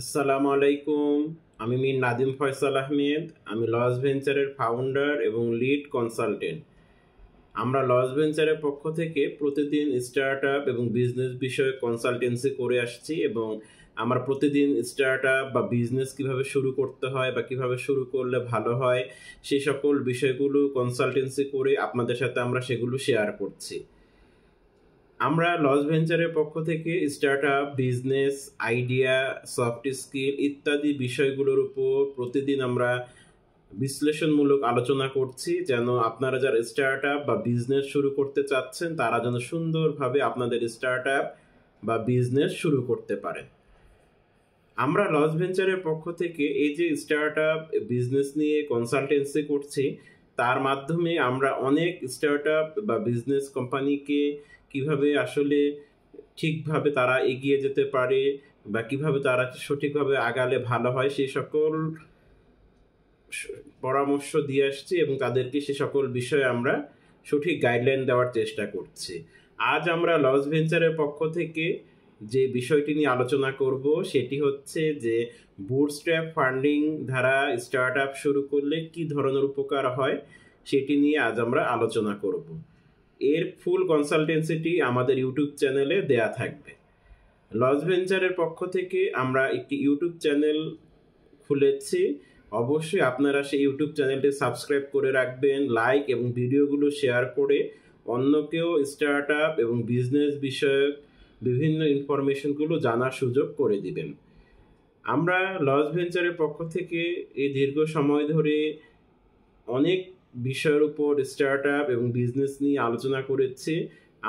আসসালামু আলাইকুম আমি মির নাদিম ফয়সাল আহমেদ আমি লস ভেঞ্চারের ফাউন্ডার এবং লিড কনসালটেন্ট আমরা লস ভেঞ্চারের পক্ষ থেকে প্রতিদিন স্টার্ট আপ এবং বিজনেস বিষয়ে কনসালটেন্সি করে আসছি এবং আমার প্রতিদিন স্টার্ট আপ বা বিজনেস কিভাবে শুরু করতে হয় বা কিভাবে শুরু করলে ভালো হয় সেই সকল বিষয়গুলো কনসালটেন্সি করে আপনাদের সাথে আমরা সেগুলো শেয়ার করছি আমরা লস ভেঞ্চারের পক্ষ থেকে startup business idea soft skill ইত্যাদি বিষয়গুলোর উপর প্রতিদিন আমরা বিশ্লেষণমূলক আলোচনা করছি যেন আপনারা যারা স্টার্ট আপ বা বিজনেস শুরু করতে চাচ্ছেন তারা যেন সুন্দরভাবে আপনাদের স্টার্ট আপ বা বিজনেস শুরু করতে পারে আমরা লস ভেঞ্চারের পক্ষ থেকে এই যে স্টার্ট আপ বিজনেস নিয়ে কনসালটেন্সি করছি তার মাধ্যমে আমরা অনেক স্টার্ট আপ বা বিজনেস কোম্পানিকে কিভাবে আসলে ঠিকভাবে তারা এগিয়ে যেতে পারে বা কিভাবে তারা সঠিকভাবে আগালে ভালো হয় সেই সকল পরামর্শ দিয়ে আসছি এবং তাদেরকে সে সকল বিষয়ে আমরা সঠিক গাইডলাইন দেওয়ার চেষ্টা করছি আজ আমরা লস ভেঞ্চারের পক্ষ থেকে যে বিষয়টি নিয়ে আলোচনা করব সেটি হচ্ছে যে বুটস্ট্র্যাপ ফান্ডিং ধারা স্টার্ট শুরু করলে কি ধরনের উপকার হয় সেটি নিয়ে আজ আমরা আলোচনা করব এর ফুল কনসালটেন্সিটি আমাদের ইউটিউব চ্যানেলে দেয়া থাকবে লস ভেঞ্চারের পক্ষ থেকে আমরা একটি ইউটিউব চ্যানেল খুলেছি অবশ্যই আপনারা সেই ইউটিউব চ্যানেলটি সাবস্ক্রাইব করে রাখবেন লাইক এবং ভিডিওগুলো শেয়ার করে অন্যকেও স্টার্ট আপ এবং বিজনেস বিষয়ক বিভিন্ন ইনফরমেশনগুলো জানার সুযোগ করে দিবেন আমরা লস ভেঞ্চারের পক্ষ থেকে এই দীর্ঘ সময় ধরে অনেক বিষয়ের উপর স্টার্ট আপ এবং বিজনেস নিয়ে আলোচনা করেছি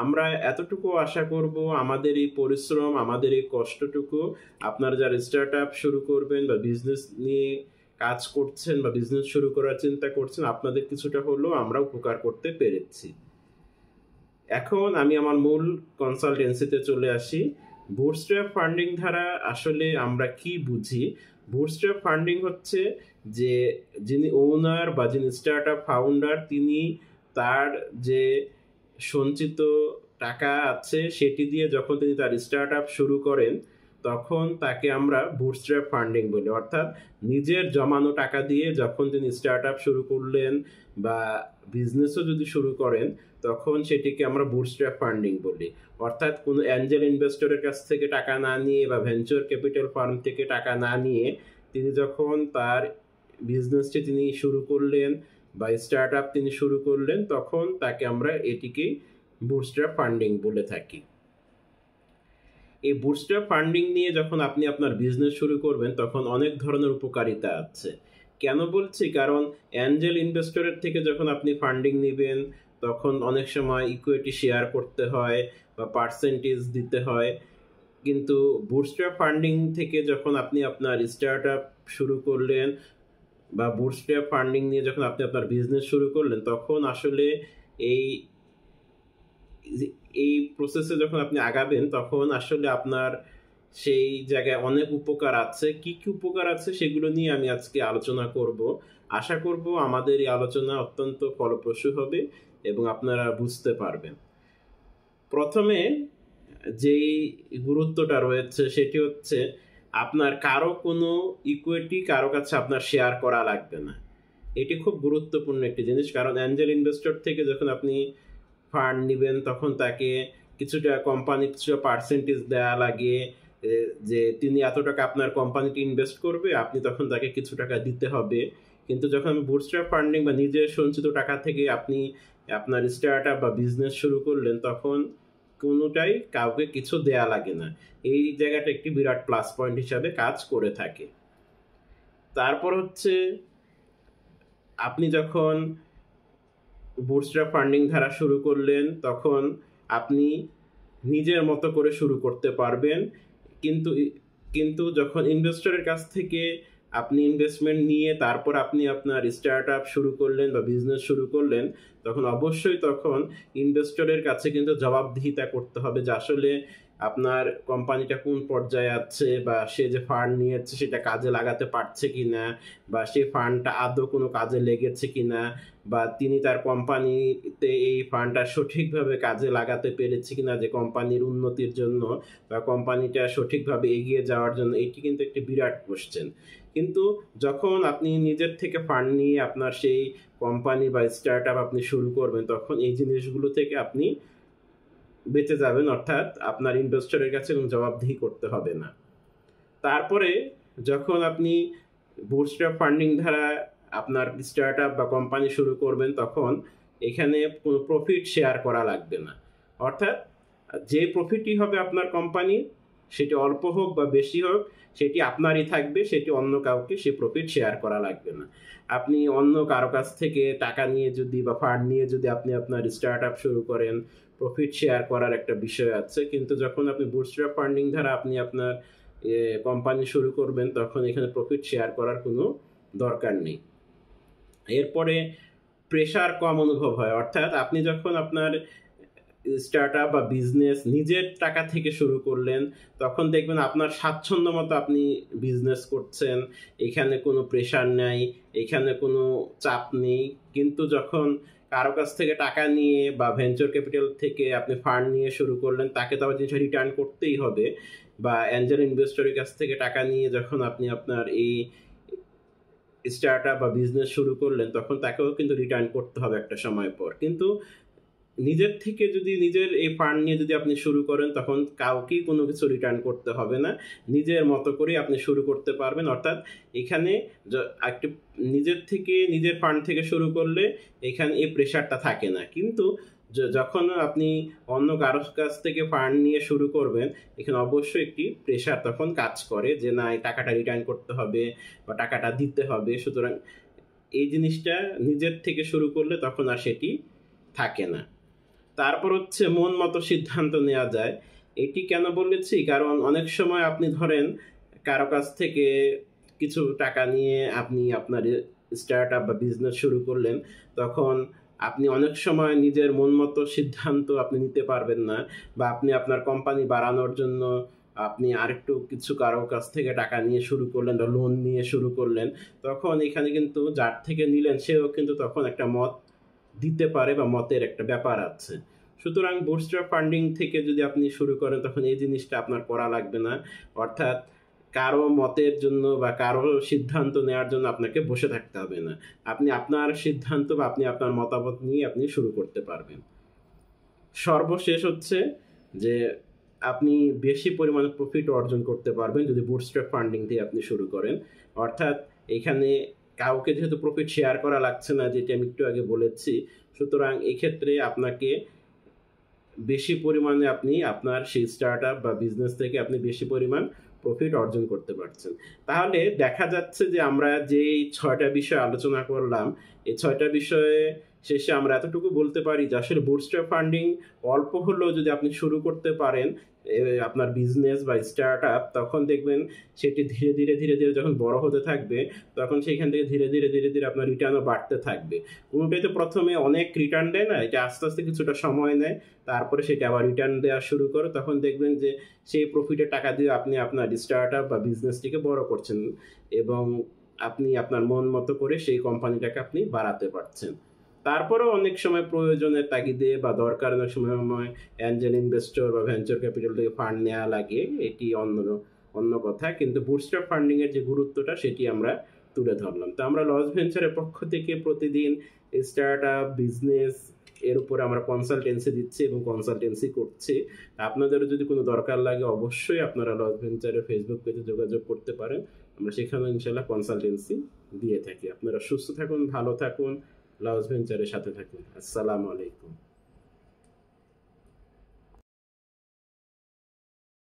আমরা এতটুকু আশা করব আমাদের এই পরিশ্রম আমাদের এই কষ্টটুকু আপনারা যারা স্টার্ট আপ শুরু করবেন বা বিজনেস নিয়ে কাজ করছেন বা বিজনেস শুরু করার চিন্তা করছেন আপনাদের কিছুটা হলেও আমরা উপকার করতে পেরেছি এখন আমি আমার মূল কনসালটেন্সিতে চলে আসি বুটস্ট্র্যাপ ফান্ডিং দ্বারা আসলে আমরা কি বুঝি বুটস্ট্র্যাপ ফান্ডিং হচ্ছে যে যিনি ওনার বা যিনি স্টার্ট আপ ফাউন্ডার তিনি তার যে সঞ্চিত টাকা আছে সেটি দিয়ে যখন তিনি তার স্টার্ট আপ শুরু করেন তখন তাকে আমরা বুটস্ট্র্যাপ ফান্ডিং বলি অর্থাৎ নিজের জমানো টাকা দিয়ে যখন তিনি স্টার্ট আপ শুরু করলেন বা বিজনেসও যদি শুরু করেন তখন সেটিকে আমরা বুটস্ট্র্যাপ ফান্ডিং বলি অর্থাৎ কোনো অ্যাঞ্জেল ইনভেস্টরের কাছ থেকে টাকা না নিয়ে বা ভেঞ্চার ক্যাপিটাল ফার্ম থেকে টাকা না নিয়ে তিনি যখন তার বিজনেসটি তিনি শুরু করলেন বা স্টার্ট আপ তিনি শুরু করলেন তখন তাকে আমরা এটিকে বুস্টার ফান্ডিং বলে থাকি এই বুস্টার ফান্ডিং নিয়ে যখন আপনি আপনার বিজনেস শুরু করবেন তখন অনেক ধরনের উপকারিতা আছে কেন বলছি কারণ অ্যাঞ্জেল ইনভেস্টরের থেকে যখন আপনি ফান্ডিং নেবেন তখন অনেক সময় ইকুইটি শেয়ার করতে হয় বা পার্সেন্টেজ দিতে হয় কিন্তু বুস্টার ফান্ডিং থেকে যখন আপনি আপনার স্টার্ট আপ শুরু করলেন বা বুটস্ট্র্যাপ ফান্ডিং নিয়ে যখন আপনি আপনার বিজনেস শুরু করলেন তখন আসলে এই এই প্রসেসে যখন আপনি আগাবেন তখন আসলে আপনার সেই জায়গায় অনেক উপকার আছে কি কি উপকার আছে সেগুলো নিয়ে আমি আজকে আলোচনা করব আশা করব আমাদের এই আলোচনা অত্যন্ত ফলপ্রসূ হবে এবং আপনারা বুঝতে পারবেন প্রথমে যেই গুরুত্বটা রয়েছে সেটি হচ্ছে আপনার কারো কোনো ইকুইটি কারো কাছে আপনার শেয়ার করা লাগবে না এটি খুব গুরুত্বপূর্ণ একটি জিনিস কারণ অ্যাঞ্জেল ইনভেস্টর থেকে যখন আপনি ফান্ড নেবেন তখন তাকে কিছুটা কোম্পানি কিছুটা পার্সেন্টেজ দেওয়া লাগে যে তিনি এত টাকা আপনার কোম্পানিতে ইনভেস্ট করবে আপনি তখন তাকে কিছু টাকা দিতে হবে কিন্তু যখন বুটস্ট্রাপ ফান্ডিং বা নিজের সঞ্চিত টাকা থেকে আপনি আপনার স্টার্ট আপ বা বিজনেস শুরু করলেন তখন কোনোটাই কাউকে কিছু দেয়া লাগে না এই জায়গাটা একটি বিরাট প্লাস পয়েন্ট হিসাবে কাজ করে থাকে তারপর হচ্ছে আপনি যখন বুটস্ট্র্যাপ ফান্ডিং ধারা শুরু করলেন তখন আপনি নিজের মতো করে শুরু করতে পারবেন কিন্তু কিন্তু যখন ইনভেস্টরের কাছ থেকে আপনি ইনভেস্টমেন্ট নিয়ে তারপর আপনি আপনার স্টার্ট আপ শুরু করলেন বা বিজনেস শুরু করলেন তখন অবশ্যই তখন ইনভেস্টরের কাছে কিন্তু জবাবদিহিতা করতে হবে যে আসলে আপনার কোম্পানিটা কোন পর্যায়ে আছে বা সে যে ফান্ড নিয়েছে সেটা কাজে লাগাতে পারছে কি না বা সেই ফান্ডটা আদৌ কোনো কাজে লেগেছে কি না বা তিনি তার কোম্পানিতে এই ফান্ডটা সঠিকভাবে কাজে লাগাতে পেরেছে কিনা যে কোম্পানির উন্নতির জন্য বা কোম্পানিটা সঠিকভাবে এগিয়ে যাওয়ার জন্য এটি কিন্তু একটি বিরাট কোশ্চেন কিন্তু যখন আপনি নিজের থেকে ফান্ড নিয়ে আপনার সেই কোম্পানি বা স্টার্ট আপ আপনি শুরু করবেন তখন এই জিনিসগুলো থেকে আপনি বেঁচে যাবেন অর্থাৎ আপনার ইনভেস্টরের কাছে কোনো জবাবদিহি করতে হবে না তারপরে যখন আপনি বুটস্ট্র্যাপ ফান্ডিং দ্বারা আপনার স্টার্ট আপ বা কোম্পানি শুরু করবেন তখন এখানে প্রফিট শেয়ার করা লাগবে না অর্থাৎ যে প্রফিটই হবে আপনার কোম্পানি সেটি অল্প হোক বা বেশি হোক সেটি আপনারই থাকবে সেটি অন্য কাউকে সে প্রফিট শেয়ার করা লাগবে না আপনি অন্য কারো কাছ থেকে টাকা নিয়ে যদি বা ফান্ড নিয়ে যদি আপনি আপনার স্টার্ট আপ শুরু করেন প্রফিট শেয়ার করার একটা বিষয় আছে কিন্তু যখন আপনি বুস্টার ফান্ডিং দ্বারা আপনি আপনার কোম্পানি শুরু করবেন তখন এখানে প্রফিট শেয়ার করার কোনো দরকার নেই এরপরে প্রেশার কম অনুভব হয় অর্থাৎ আপনি যখন আপনার স্টার্ট আপ বা বিজনেস নিজের টাকা থেকে শুরু করলেন তখন দেখবেন আপনার স্বাচ্ছন্দ্য মতো আপনি বিজনেস করছেন এখানে কোনো প্রেশার নাই এখানে কোনো চাপ নেই কিন্তু যখন কারো কাছ থেকে টাকা নিয়ে বা ভেঞ্চার ক্যাপিটাল থেকে আপনি ফান্ড নিয়ে শুরু করলেন তাকে তো আবার জিনিসটা রিটার্ন করতেই হবে বা অ্যাঞ্জেল ইনভেস্টরের কাছ থেকে টাকা নিয়ে যখন আপনি আপনার এই স্টার্ট আপ বা বিজনেস শুরু করলেন তখন তাকেও কিন্তু রিটার্ন করতে হবে একটা সময় পর কিন্তু নিজের থেকে যদি নিজের এই ফান্ড নিয়ে যদি আপনি শুরু করেন তখন কাউকেই কোনো কিছু রিটার্ন করতে হবে না নিজের মতো করে আপনি শুরু করতে পারবেন অর্থাৎ এখানে একটি নিজের থেকে নিজের ফান্ড থেকে শুরু করলে এখানে এই প্রেশারটা থাকে না কিন্তু যখন আপনি অন্য কারোর কাছ থেকে ফান্ড নিয়ে শুরু করবেন এখানে অবশ্যই একটি প্রেশার তখন কাজ করে যে না এই টাকাটা রিটার্ন করতে হবে বা টাকাটা দিতে হবে সুতরাং এই জিনিসটা নিজের থেকে শুরু করলে তখন আর সেটি থাকে না তারপর হচ্ছে মন মতো সিদ্ধান্ত নেওয়া যায় এটি কেন বলেছি কারণ অনেক সময় আপনি ধরেন কারো কাছ থেকে কিছু টাকা নিয়ে আপনি আপনার স্টার্ট আপ বা বিজনেস শুরু করলেন তখন আপনি অনেক সময় নিজের মন মতো সিদ্ধান্ত আপনি নিতে পারবেন না বা আপনি আপনার কোম্পানি বাড়ানোর জন্য আপনি আরেকটু কিছু কারো কাছ থেকে টাকা নিয়ে শুরু করলেন বা লোন নিয়ে শুরু করলেন তখন এখানে কিন্তু যার থেকে নিলেন সেও কিন্তু তখন একটা মত দিতে পারে বা মতের একটা ব্যাপার আছে সুতরাং বুটস্ট্র্যাপ ফান্ডিং থেকে যদি আপনি শুরু করেন তখন এই জিনিসটা আপনার করা লাগবে না অর্থাৎ কারো মতের জন্য বা কারো সিদ্ধান্ত নেওয়ার জন্য আপনাকে বসে থাকতে হবে না আপনি আপনার সিদ্ধান্ত বা আপনি আপনার মতামত নিয়ে আপনি শুরু করতে পারবেন সর্বশেষ হচ্ছে যে আপনি বেশি পরিমাণে প্রফিট অর্জন করতে পারবেন যদি বুটস্ট্র্যাপ ফান্ডিং দিয়ে আপনি শুরু করেন অর্থাৎ এখানে কাউকে যেহেতু প্রফিট শেয়ার করা লাগছে না যেটি আমি একটু আগে বলেছি সুতরাং এক্ষেত্রে আপনাকে বেশি পরিমাণে আপনি আপনার সেই স্টার্ট আপ বা বিজনেস থেকে আপনি বেশি পরিমাণ প্রফিট অর্জন করতে পারছেন তাহলে দেখা যাচ্ছে যে আমরা যেই ছয়টা বিষয় আলোচনা করলাম এই ছয়টা বিষয়ে শেষে আমরা এতটুকু বলতে পারি যে আসলে বুটস্ট্র্যাপ ফান্ডিং অল্প হলেও যদি আপনি শুরু করতে পারেন আপনার বিজনেস বা স্টার্ট আপ তখন দেখবেন সেটি ধীরে ধীরে ধীরে ধীরে যখন বড় হতে থাকবে তখন সেখান থেকে ধীরে ধীরে ধীরে ধীরে আপনার রিটার্নও বাড়তে থাকবে কোনোটাই তো প্রথমে অনেক রিটার্ন দেয় না এটা আস্তে আস্তে কিছুটা সময় নেয় তারপরে সেটা আবার রিটার্ন দেওয়া শুরু করে তখন দেখবেন যে সেই প্রফিটের টাকা দিয়ে আপনি আপনার স্টার্ট আপ বা বিজনেসটিকে বড় করছেন এবং আপনি আপনার মন মতো করে সেই কোম্পানিটাকে আপনি বাড়াতে পারছেন তারপরেও অনেক সময় প্রয়োজনের তাগিদে বা দরকার অনেক সময় অ্যাঞ্জেল ইনভেস্টর বা ভেঞ্চার ক্যাপিটাল থেকে ফান্ড নেওয়া লাগে এটি অন্য অন্য কথা কিন্তু ফান্ডিং ফান্ডিংয়ের যে গুরুত্বটা সেটি আমরা তুলে ধরলাম তো আমরা লস ভেঞ্চারের পক্ষ থেকে প্রতিদিন স্টার্ট আপ বিজনেস এর উপরে আমরা কনসালটেন্সি দিচ্ছি এবং কনসালটেন্সি করছি আপনাদেরও যদি কোনো দরকার লাগে অবশ্যই আপনারা লস ভেঞ্চারের ফেসবুক পেজে যোগাযোগ করতে পারেন আমরা সেখানে ইনশাল্লাহ কনসালটেন্সি দিয়ে থাকি আপনারা সুস্থ থাকুন ভালো থাকুন লাউজ ভেঞ্চারের সাথে থাকুন আসসালামু আলাইকুম